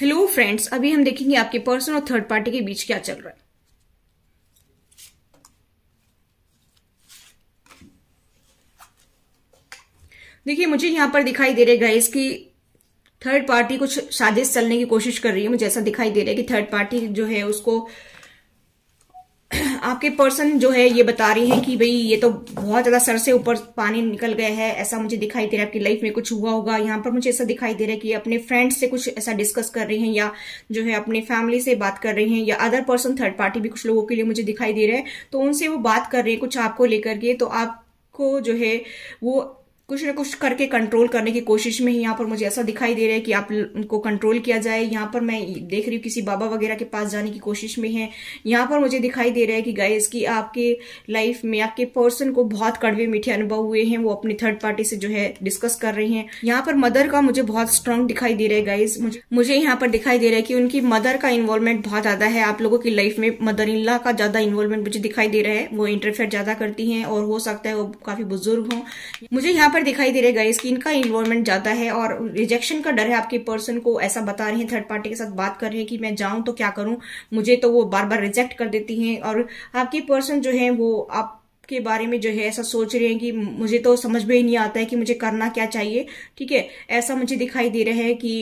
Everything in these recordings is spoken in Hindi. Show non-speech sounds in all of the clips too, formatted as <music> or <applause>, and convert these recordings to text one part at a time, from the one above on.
हेलो फ्रेंड्स अभी हम देखेंगे आपके पर्सन और थर्ड पार्टी के बीच क्या चल रहा है देखिए मुझे यहां पर दिखाई दे रहे गाइस कि थर्ड पार्टी कुछ साजिश चलने की कोशिश कर रही है मुझे ऐसा दिखाई दे रहा है कि थर्ड पार्टी जो है उसको <clears throat> आपके पर्सन जो है ये बता रही हैं कि भाई ये तो बहुत ज़्यादा सर से ऊपर पानी निकल गया है ऐसा मुझे दिखाई दे रहा है आपकी लाइफ में कुछ हुआ होगा यहाँ पर मुझे ऐसा दिखाई दे रहा है कि अपने फ्रेंड्स से कुछ ऐसा डिस्कस कर रही हैं या जो है अपने फैमिली से बात कर रही हैं या अदर पर्सन थर्ड पार्टी भी कुछ लोगों के लिए मुझे दिखाई दे रहा है तो उनसे वो बात कर रहे हैं कुछ आपको लेकर के तो आपको जो है वो कुछ ना कुछ करके कंट्रोल करने की कोशिश में ही यहाँ पर मुझे ऐसा दिखाई दे रहा है कि आप उनको कंट्रोल किया जाए यहाँ पर मैं देख रही हूँ किसी बाबा वगैरह के पास जाने की कोशिश में है यहाँ पर मुझे दिखाई दे रहा है कि गाय इसकी आपके लाइफ में आपके पर्सन को बहुत कड़वे मीठे अनुभव हुए हैं वो अपनी थर्ड पार्टी से जो है डिस्कस कर रहे हैं यहाँ पर मदर का मुझे बहुत स्ट्रांग दिखाई दे रहा है गाइज मुझे मुझे यहाँ पर दिखाई दे रहा है कि उनकी मदर का इन्वॉल्वमेंट बहुत ज्यादा है आप लोगों की लाइफ में मदर इन लॉ का ज्यादा इन्वॉल्वमेंट मुझे दिखाई दे रहा है वो इंटरफेयर ज्यादा करती है और हो सकता है वो काफी बुजुर्ग हो मुझे यहाँ पर दिखाई दे रहे गाइस कि इनका इन्वॉल्वमेंट ज्यादा है और रिजेक्शन का डर है आपके पर्सन को ऐसा बता रहे हैं थर्ड पार्टी के साथ बात कर रहे हैं कि मैं जाऊं तो क्या करूं मुझे तो वो बार बार रिजेक्ट कर देती हैं और आपके पर्सन जो है वो आप के बारे में जो है ऐसा सोच रहे हैं कि मुझे तो समझ में ही नहीं आता है कि मुझे करना क्या चाहिए ठीक है ऐसा मुझे दिखाई दे रहा है कि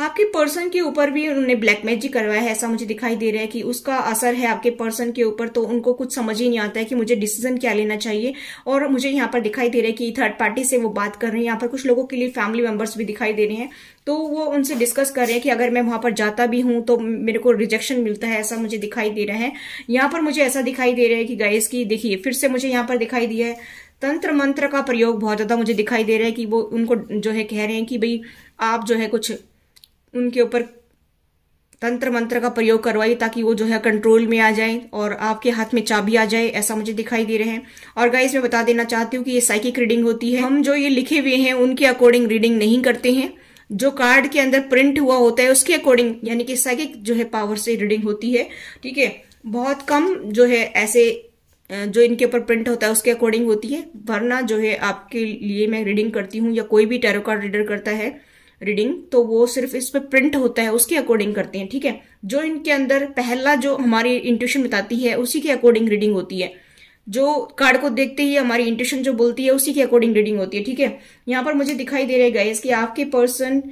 आपके पर्सन के ऊपर भी उन्होंने ब्लैक मैजिक करवाया है ऐसा मुझे दिखाई दे रहा है कि उसका असर है आपके पर्सन के ऊपर तो उनको कुछ समझ ही नहीं आता है कि मुझे डिसीजन क्या लेना चाहिए और मुझे यहाँ पर दिखाई दे रहा है कि थर्ड पार्टी से वो बात कर रहे हैं यहाँ पर कुछ लोगों के लिए फैमिली मेंबर्स भी दिखाई दे रहे हैं तो वो उनसे डिस्कस कर रहे हैं कि अगर मैं वहां पर जाता भी हूं तो मेरे को रिजेक्शन मिलता है ऐसा मुझे दिखाई दे रहा है यहाँ पर मुझे ऐसा दिखाई दे रहा है कि गाइस की देखिए फिर से मुझे यहाँ पर दिखाई दिया है तंत्र मंत्र का प्रयोग बहुत ज्यादा मुझे दिखाई दे रहा है कि वो उनको जो है कह रहे हैं कि भाई आप जो है कुछ उनके ऊपर तंत्र मंत्र का प्रयोग करवाइए ताकि वो जो है कंट्रोल में आ जाए और आपके हाथ में चाबी आ जाए ऐसा मुझे दिखाई दे रहे हैं और गाइस मैं बता देना चाहती हूँ कि ये साइकिक रीडिंग होती है हम जो ये लिखे हुए हैं उनके अकॉर्डिंग रीडिंग नहीं करते हैं जो कार्ड के अंदर प्रिंट हुआ होता है उसके अकॉर्डिंग यानी कि साइकिक जो है पावर से रीडिंग होती है ठीक है बहुत कम जो है ऐसे जो इनके ऊपर प्रिंट होता है उसके अकॉर्डिंग होती है वरना जो है आपके लिए मैं रीडिंग करती हूँ या कोई भी टैरो कार्ड रीडर करता है रीडिंग तो वो सिर्फ इस पर प्रिंट होता है उसके अकॉर्डिंग करते हैं ठीक है जो इनके अंदर पहला जो हमारी इंट्यूशन बताती है उसी के अकॉर्डिंग रीडिंग होती है जो कार्ड को देखते ही हमारी इंट्यूशन जो बोलती है उसी के अकॉर्डिंग रीडिंग होती है ठीक है यहाँ पर मुझे दिखाई दे रहे गाइस कि आपके पर्सन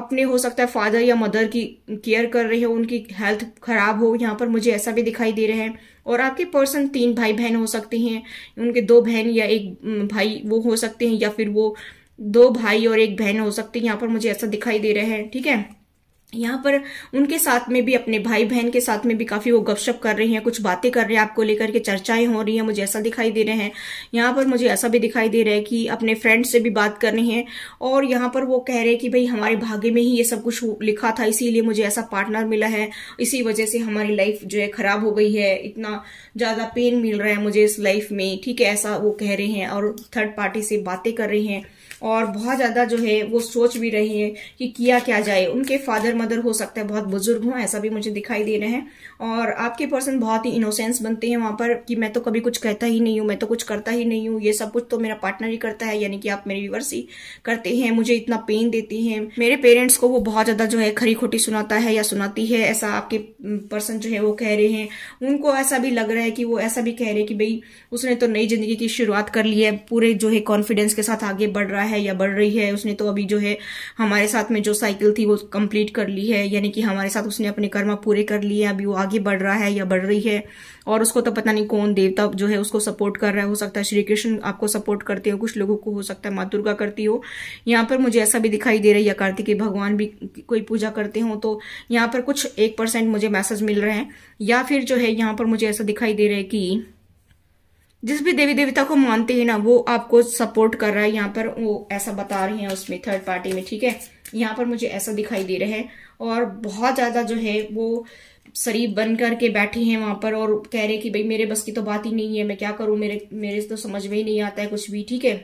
अपने हो सकता है फादर या मदर की केयर कर रहे हो उनकी हेल्थ खराब हो यहाँ पर मुझे ऐसा भी दिखाई दे रहा है और आपके पर्सन तीन भाई बहन हो सकते हैं उनके दो बहन या एक भाई वो हो सकते हैं या फिर वो दो भाई और एक बहन हो सकती है यहाँ पर मुझे ऐसा दिखाई दे रहा है ठीक है यहाँ पर उनके साथ में भी अपने भाई बहन के साथ में भी काफी वो गपशप कर रही हैं कुछ बातें कर रहे हैं आपको लेकर के चर्चाएं हो रही हैं मुझे ऐसा दिखाई दे रहे हैं यहाँ पर मुझे ऐसा भी दिखाई दे रहा है कि अपने फ्रेंड से भी बात कर रही हैं और यहाँ पर वो कह रहे हैं कि भाई हमारे भाग्य में ही ये सब कुछ लिखा था इसीलिए मुझे ऐसा पार्टनर मिला है इसी वजह से हमारी लाइफ जो है खराब हो गई है इतना ज्यादा पेन मिल रहा है मुझे इस लाइफ में ठीक है ऐसा वो कह रहे हैं और थर्ड पार्टी से बातें कर रही है और बहुत ज़्यादा जो है वो सोच भी रही है कि किया क्या जाए उनके फादर मदर हो सकता है बहुत बुजुर्ग हों ऐसा भी मुझे दिखाई दे रहे हैं और आपके पर्सन बहुत ही इनोसेंस बनते हैं वहां पर कि मैं तो कभी कुछ कहता ही नहीं हूँ मैं तो कुछ करता ही नहीं हूँ ये सब कुछ तो मेरा पार्टनर ही करता है यानी कि आप मेरे रिवर्स ही करते हैं मुझे इतना पेन देती है मेरे पेरेंट्स को वो बहुत ज़्यादा जो है खरी खोटी सुनाता है या सुनाती है ऐसा आपके पर्सन जो है वो कह रहे हैं उनको ऐसा भी लग रहा है कि वो ऐसा भी कह रहे हैं कि भाई उसने तो नई जिंदगी की शुरुआत कर ली है पूरे जो है कॉन्फिडेंस के साथ आगे बढ़ रहा है या बढ़ रही है उसने तो अभी जो है हमारे साथ में जो साइकिल थी वो कंप्लीट कर ली है यानी कि हमारे साथ उसने अपने कर्म पूरे कर लिए अभी वो आगे बढ़ रहा है या बढ़ रही है और उसको तो पता नहीं कौन देवता जो है उसको सपोर्ट कर रहा है हो सकता है श्री कृष्ण आपको सपोर्ट करते हो कुछ लोगों को हो सकता है माँ दुर्गा करती हो यहाँ पर मुझे ऐसा भी दिखाई दे रहा है या कार्तिक भगवान भी कोई पूजा करते हो तो यहाँ पर कुछ एक परसेंट मुझे मैसेज मिल रहे हैं या फिर जो है यहाँ पर मुझे ऐसा दिखाई दे रहा है कि जिस भी देवी देवता को मानते हैं ना वो आपको सपोर्ट कर रहा है यहाँ पर वो ऐसा बता रहे हैं उसमें थर्ड पार्टी में ठीक है यहाँ पर मुझे ऐसा दिखाई दे रहा है और बहुत ज्यादा जो है वो शरीफ बन करके बैठे हैं वहां पर और कह रहे हैं कि भाई मेरे बस की तो बात ही नहीं है मैं क्या करूं मेरे मेरे तो समझ में ही नहीं आता है कुछ भी ठीक है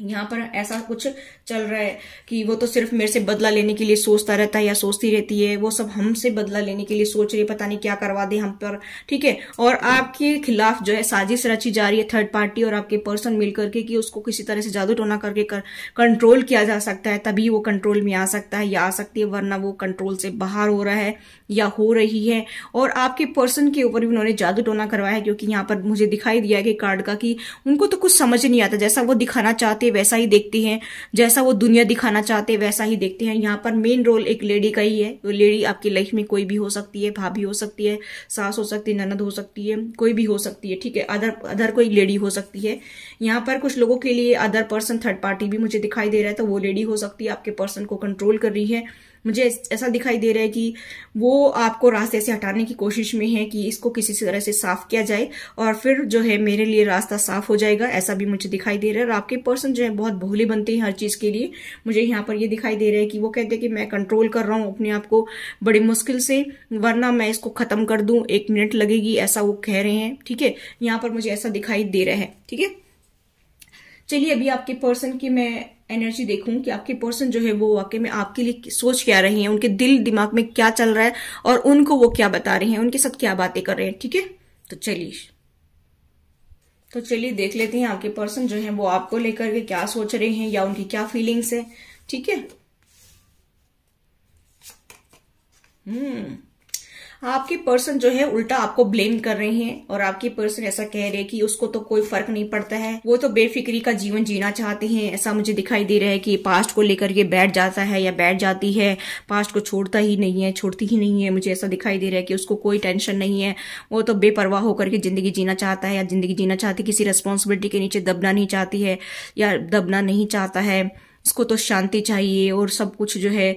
यहाँ पर ऐसा कुछ चल रहा है कि वो तो सिर्फ मेरे से बदला लेने के लिए सोचता रहता है या सोचती रहती है वो सब हमसे बदला लेने के लिए सोच रही है पता नहीं क्या करवा दे हम पर ठीक है और आपके खिलाफ जो है साजिश रची जा रही है थर्ड पार्टी और आपके पर्सन मिल करके कि उसको किसी तरह से जादू टोना करके कर, कंट्रोल किया जा सकता है तभी वो कंट्रोल में आ सकता है या आ सकती है वरना वो कंट्रोल से बाहर हो रहा है या हो रही है और आपके पर्सन के ऊपर भी उन्होंने जादू टोना करवाया है क्योंकि यहाँ पर मुझे दिखाई दिया है कि कार्ड का कि उनको तो कुछ समझ नहीं आता जैसा वो दिखाना चाहते चाहते वैसा ही देखते हैं जैसा वो दुनिया दिखाना चाहते वैसा ही देखते हैं यहाँ पर मेन रोल एक लेडी का ही है वो लेडी आपकी लाइफ में कोई भी हो सकती है भाभी हो सकती है सास हो सकती है ननद हो सकती है कोई भी हो सकती है ठीक है अदर अदर कोई लेडी हो सकती है यहाँ पर कुछ लोगों के लिए अदर पर्सन थर्ड पार्टी भी मुझे दिखाई दे रहा है तो वो लेडी हो सकती है आपके पर्सन को कंट्रोल कर रही है मुझे ऐसा दिखाई दे रहा है कि वो आपको रास्ते से हटाने की कोशिश में है कि इसको किसी तरह से साफ किया जाए और फिर जो है मेरे लिए रास्ता साफ हो जाएगा ऐसा भी मुझे दिखाई दे रहा है और आपके पर्सन जो है बहुत भोले बनते हैं हर चीज के लिए मुझे यहाँ पर ये दिखाई दे रहा है कि वो कहते हैं कि मैं कंट्रोल कर रहा हूँ अपने आप को बड़ी मुश्किल से वरना मैं इसको खत्म कर दू एक मिनट लगेगी ऐसा वो कह रहे हैं ठीक है यहाँ पर मुझे ऐसा दिखाई दे रहा है ठीक है चलिए अभी आपके पर्सन की मैं एनर्जी देखूं कि आपके पर्सन जो है वो वाकई में आपके लिए सोच क्या रही है उनके दिल दिमाग में क्या चल रहा है और उनको वो क्या बता रहे हैं उनके साथ क्या बातें कर रहे हैं ठीक है तो चलिए तो चलिए देख लेते हैं आपके पर्सन जो है वो आपको लेकर के क्या सोच रहे हैं या उनकी क्या फीलिंग्स है ठीक है हम्म आपके पर्सन जो है उल्टा आपको ब्लेम कर रहे हैं और आपके पर्सन ऐसा कह रहे हैं कि उसको तो कोई फर्क नहीं पड़ता है वो तो बेफिक्री का जीवन जीना चाहते हैं ऐसा मुझे दिखाई दे रहा है कि पास्ट को लेकर ये बैठ जाता है या बैठ जाती है पास्ट को छोड़ता ही नहीं है छोड़ती ही नहीं है मुझे ऐसा दिखाई दे रहा है कि उसको कोई टेंशन नहीं है वो तो बेपरवाह होकर के जिंदगी जीना चाहता है या जिंदगी जीना चाहती किसी रेस्पॉन्सिबिलिटी के नीचे दबना नहीं चाहती है या दबना नहीं चाहता है उसको तो शांति चाहिए और सब कुछ जो है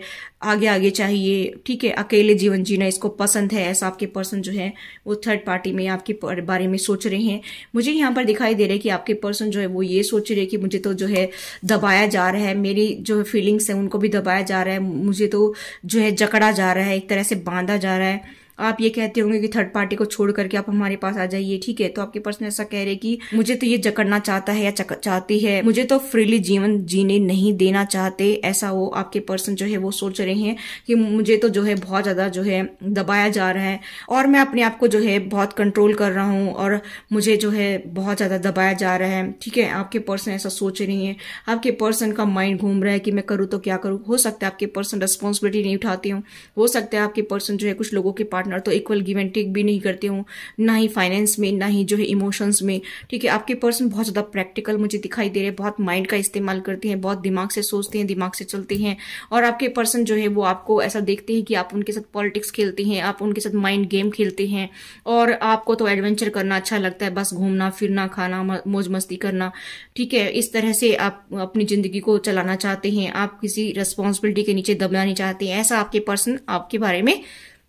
आगे आगे चाहिए ठीक है अकेले जीवन जीना इसको पसंद है ऐसा आपके पर्सन जो है वो थर्ड पार्टी में आपके बारे में सोच रहे हैं मुझे यहाँ पर दिखाई दे रहा है कि आपके पर्सन जो है वो ये सोच रहे हैं कि मुझे तो जो है दबाया जा रहा है मेरी जो फीलिंग्स है उनको भी दबाया जा रहा है मुझे तो जो है जकड़ा जा रहा है एक तरह से बांधा जा रहा है आप ये कहते होंगे कि थर्ड पार्टी को छोड़ करके आप हमारे पास आ जाइए ठीक है तो आपके पर्सन ऐसा कह रहे कि मुझे तो ये जकड़ना चाहता है या चाहती है मुझे तो फ्रीली जीवन जीने नहीं देना चाहते ऐसा वो आपके पर्सन जो है वो सोच रहे हैं कि मुझे तो जो है बहुत ज्यादा जो है दबाया जा रहा है और मैं अपने आप को जो है बहुत कंट्रोल कर रहा हूँ और मुझे जो है बहुत ज्यादा दबाया जा रहा है ठीक है आपके पर्सन ऐसा सोच रही है आपके पर्सन का माइंड घूम रहा है कि मैं करूँ तो क्या करूँ हो सकता है आपके पर्सन रिस्पॉन्सिबिलिटी नहीं उठाती हूँ हो सकता है आपके पर्सन जो है कुछ लोगों के पार्टनर पार्टनर तो इक्वल गिव एंड टेक भी नहीं करते हूँ ना ही फाइनेंस में ना ही जो है इमोशंस में ठीक है आपके पर्सन बहुत ज़्यादा प्रैक्टिकल मुझे दिखाई दे रहे हैं बहुत माइंड का इस्तेमाल करते हैं बहुत दिमाग से सोचते हैं दिमाग से चलते हैं और आपके पर्सन जो है वो आपको ऐसा देखते हैं कि आप उनके साथ पॉलिटिक्स खेलते हैं आप उनके साथ माइंड गेम खेलते हैं और आपको तो एडवेंचर करना अच्छा लगता है बस घूमना फिरना खाना मौज मस्ती करना ठीक है इस तरह से आप अपनी ज़िंदगी को चलाना चाहते हैं आप किसी रिस्पॉन्सिबिलिटी के नीचे दबना नहीं चाहते ऐसा आपके पर्सन आपके बारे में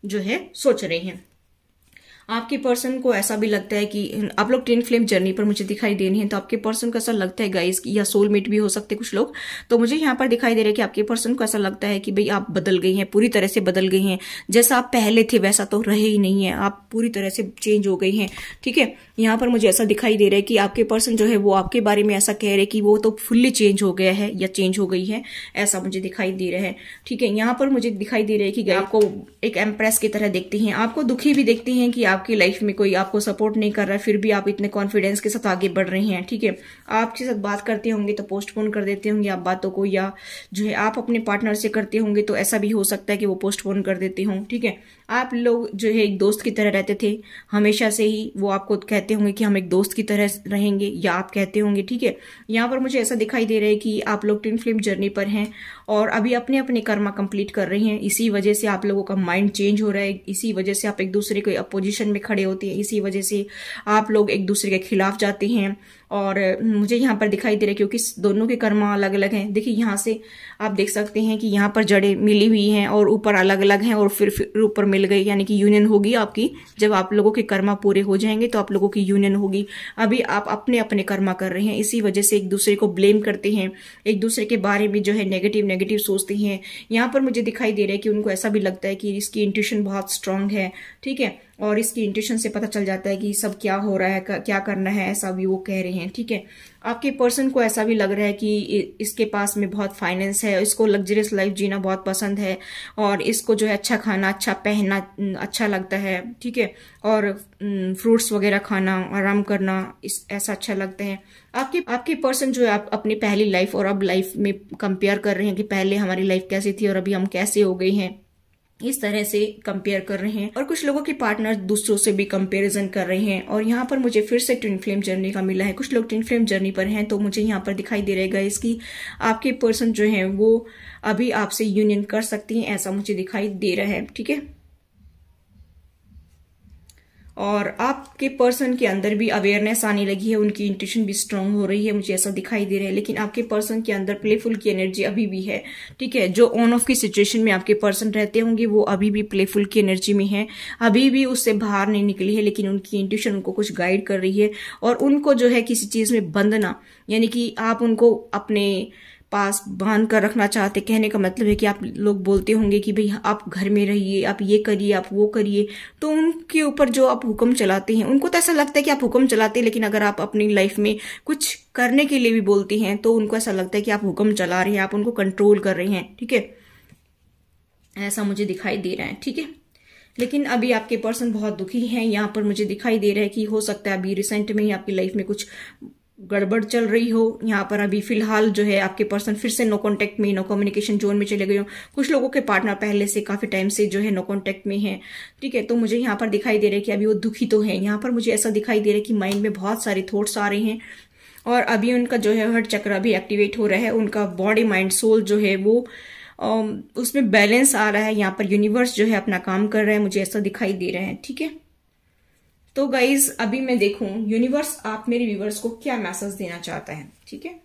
जो है सोच रहे हैं आपके पर्सन को ऐसा भी लगता है कि आप लोग ट्रेन फ्लेम जर्नी पर मुझे दिखाई दे रही हैं तो आपके पर्सन को ऐसा लगता है गाइस या सोलमेट भी हो सकते कुछ लोग तो मुझे यहाँ पर दिखाई दे रहा है कि आपके पर्सन को ऐसा लगता है कि भाई आप बदल गई हैं पूरी तरह से बदल गई हैं जैसा आप पहले थे वैसा तो रहे ही नहीं है आप पूरी तरह से चेंज हो गई हैं ठीक है यहाँ पर मुझे ऐसा दिखाई दे रहा है कि आपके पर्सन जो है वो आपके बारे में ऐसा कह रहे कि वो तो फुल्ली चेंज हो गया है या चेंज हो गई है ऐसा मुझे दिखाई दे रहा है ठीक है यहाँ पर मुझे दिखाई दे रहा है कि आपको एक एम्प्रेस की तरह देखते हैं आपको दुखी भी देखते हैं कि आप आपकी लाइफ में कोई आपको सपोर्ट नहीं कर रहा फिर भी आप इतने कॉन्फिडेंस के साथ आगे बढ़ रहे हैं ठीक है आपके साथ बात करते होंगे तो पोस्टपोन कर देते होंगे आप बातों को या जो है आप अपने पार्टनर से करते होंगे तो ऐसा भी हो सकता है कि वो पोस्टपोन कर देते हों ठीक है आप लोग जो है एक दोस्त की तरह रहते थे हमेशा से ही वो आपको कहते होंगे कि हम एक दोस्त की तरह रहेंगे या आप कहते होंगे ठीक है यहाँ पर मुझे ऐसा दिखाई दे रहा है कि आप लोग टिन फिल्म जर्नी पर हैं और अभी अपने अपने कर्मा कंप्लीट कर रही हैं इसी वजह से आप लोगों का माइंड चेंज हो रहा है इसी वजह से आप एक दूसरे के अपोजिशन में खड़े होते हैं इसी वजह से आप लोग एक दूसरे के खिलाफ जाते हैं और हम्म, मुझे यहाँ पर दिखाई दे रहा है क्योंकि दोनों के कर्मा अलग अलग हैं देखिए यहाँ से आप देख सकते हैं कि यहाँ पर जड़ें मिली हुई हैं और ऊपर अलग अलग हैं और फिर फिर ऊपर मिल गई यानी कि यूनियन होगी आपकी जब आप लोगों के कर्मा पूरे हो जाएंगे तो आप लोगों की यूनियन होगी अभी आप अपने अपने कर्मा कर रहे हैं इसी वजह से एक दूसरे को ब्लेम करते हैं एक दूसरे के बारे में जो है नेगेटिव नेगेटिव सोचते हैं यहाँ पर मुझे दिखाई दे रहा है कि उनको ऐसा भी लगता है कि इसकी इंट्यूशन बहुत स्ट्रांग है ठीक है और इसकी इंटेशन से पता चल जाता है कि सब क्या हो रहा है क्या करना है ऐसा भी वो कह रहे हैं ठीक है आपके पर्सन को ऐसा भी लग रहा है कि इसके पास में बहुत फाइनेंस है इसको लग्जरियस लाइफ जीना बहुत पसंद है और इसको जो है अच्छा खाना अच्छा पहनना अच्छा लगता है ठीक है और फ्रूट्स वगैरह खाना आराम करना इस ऐसा अच्छा लगता है आपके आपके पर्सन जो है आप अपनी पहली लाइफ और अब लाइफ में कंपेयर कर रहे हैं कि पहले हमारी लाइफ कैसी थी और अभी हम कैसे हो गई हैं इस तरह से कंपेयर कर रहे हैं और कुछ लोगों के पार्टनर दूसरों से भी कंपेरिजन कर रहे हैं और यहाँ पर मुझे फिर से ट्विन फ्लेम जर्नी का मिला है कुछ लोग ट्विन फ्लेम जर्नी पर हैं तो मुझे यहाँ पर दिखाई दे रहेगा इसकी आपके पर्सन जो है वो अभी आपसे यूनियन कर सकती हैं ऐसा मुझे दिखाई दे रहा है ठीक है और आपके पर्सन के अंदर भी अवेयरनेस आने लगी है उनकी इंट्यूशन भी स्ट्रांग हो रही है मुझे ऐसा दिखाई दे रहा है लेकिन आपके पर्सन के अंदर प्लेफुल की एनर्जी अभी भी है ठीक है जो ऑन ऑफ की सिचुएशन में आपके पर्सन रहते होंगे वो अभी भी प्लेफुल की एनर्जी में है अभी भी उससे बाहर नहीं निकली है लेकिन उनकी इंट्यूशन उनको कुछ गाइड कर रही है और उनको जो है किसी चीज़ में बंधना यानी कि आप उनको अपने पास बांध कर रखना चाहते कहने का मतलब है कि आप लोग बोलते होंगे कि भाई आप घर में रहिए आप ये करिए आप वो करिए तो उनके ऊपर जो आप हुक्म चलाते हैं उनको तो ऐसा लगता है कि आप हुक्म चलाते हैं लेकिन अगर आप अपनी लाइफ में कुछ करने के लिए भी बोलते हैं तो उनको ऐसा लगता है कि आप हुक्म चला रहे हैं आप उनको कंट्रोल कर रहे हैं ठीक है ऐसा मुझे दिखाई दे रहा है ठीक है लेकिन अभी आपके पर्सन बहुत दुखी हैं यहाँ पर मुझे दिखाई दे रहा है कि हो सकता है अभी रिसेंट में ही आपकी लाइफ में कुछ गड़बड़ चल रही हो यहाँ पर अभी फिलहाल जो है आपके पर्सन फिर से नो कांटेक्ट में नो कम्युनिकेशन जोन में चले गए हो कुछ लोगों के पार्टनर पहले से काफी टाइम से जो है नो कांटेक्ट में है ठीक है तो मुझे यहाँ पर दिखाई दे रहा है कि अभी वो दुखी तो है यहाँ पर मुझे ऐसा दिखाई दे रहा है कि माइंड में बहुत सारे थॉट्स आ रहे हैं और अभी उनका जो है हर चक्र अभी एक्टिवेट हो रहा है उनका बॉडी माइंड सोल जो है वो उसमें बैलेंस आ रहा है यहाँ पर यूनिवर्स जो है अपना काम कर रहा है मुझे ऐसा दिखाई दे रहा है ठीक है तो गाइज अभी मैं देखूं यूनिवर्स आप मेरे व्यूवर्स को क्या मैसेज देना चाहता है ठीक है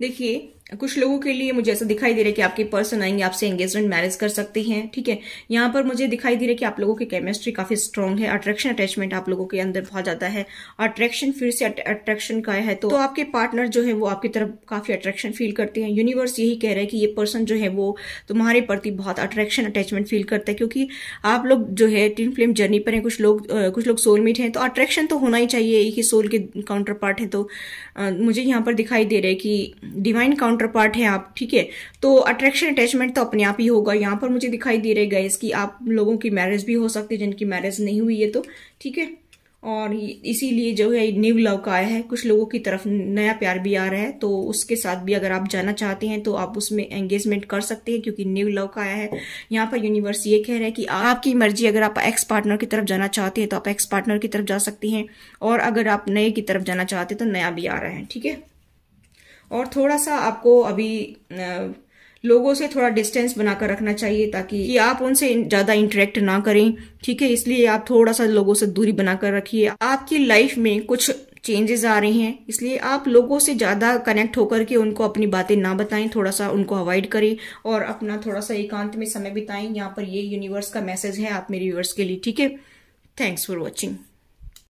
देखिए कुछ लोगों के लिए मुझे ऐसा दिखाई दे रहा है कि आपके पर्सन आएंगे आपसे एंगेजमेंट मैरिज कर सकती हैं ठीक है यहाँ पर मुझे दिखाई दे रहा है कि आप लोगों की केमिस्ट्री काफी स्ट्रांग है अट्रैक्शन अटैचमेंट आप लोगों के अंदर बहुत ज्यादा है अट्रैक्शन फिर से अट्रैक्शन का है तो, तो आपके पार्टनर जो है वो आपकी तरफ काफी अट्रैक्शन फील करते हैं यूनिवर्स यही कह रहे हैं कि ये पर्सन जो है वो तुम्हारे प्रति बहुत अट्रैक्शन अटैचमेंट फील करता है क्योंकि आप लोग जो है टीम फिल्म जर्नी पर है कुछ लोग कुछ लोग सोलमेट है तो अट्रैक्शन तो होना ही चाहिए एक ही सोल के काउंटर पार्ट है तो मुझे यहाँ पर दिखाई दे रहा है कि डिवाइन काउंटर काउंटर पार्ट है आप ठीक है तो अट्रैक्शन अटैचमेंट तो अपने आप ही होगा यहाँ पर मुझे दिखाई दे रहे गए कि आप लोगों की मैरिज भी हो सकती है जिनकी मैरिज नहीं हुई है तो ठीक है और इसीलिए जो है न्यू लव का आया है कुछ लोगों की तरफ नया प्यार भी आ रहा है तो उसके साथ भी अगर आप जाना चाहते हैं तो आप उसमें एंगेजमेंट कर सकते हैं क्योंकि न्यू लव का आया है यहाँ पर यूनिवर्स ये कह रहा है कि आपकी मर्जी अगर आप एक्स पार्टनर की तरफ जाना चाहते हैं तो आप एक्स पार्टनर की तरफ जा सकते हैं और अगर आप नए की तरफ जाना चाहते हैं तो नया भी आ रहा है ठीक है और थोड़ा सा आपको अभी लोगों से थोड़ा डिस्टेंस बनाकर रखना चाहिए ताकि कि आप उनसे ज़्यादा इंटरेक्ट ना करें ठीक है इसलिए आप थोड़ा सा लोगों से दूरी बनाकर रखिए आपकी लाइफ में कुछ चेंजेस आ रहे हैं इसलिए आप लोगों से ज़्यादा कनेक्ट होकर के उनको अपनी बातें ना बताएं थोड़ा सा उनको अवॉइड करें और अपना थोड़ा सा एकांत में समय बिताएं यहाँ पर ये यूनिवर्स का मैसेज है आप मेरे व्यूवर्स के लिए ठीक है थैंक्स फॉर वॉचिंग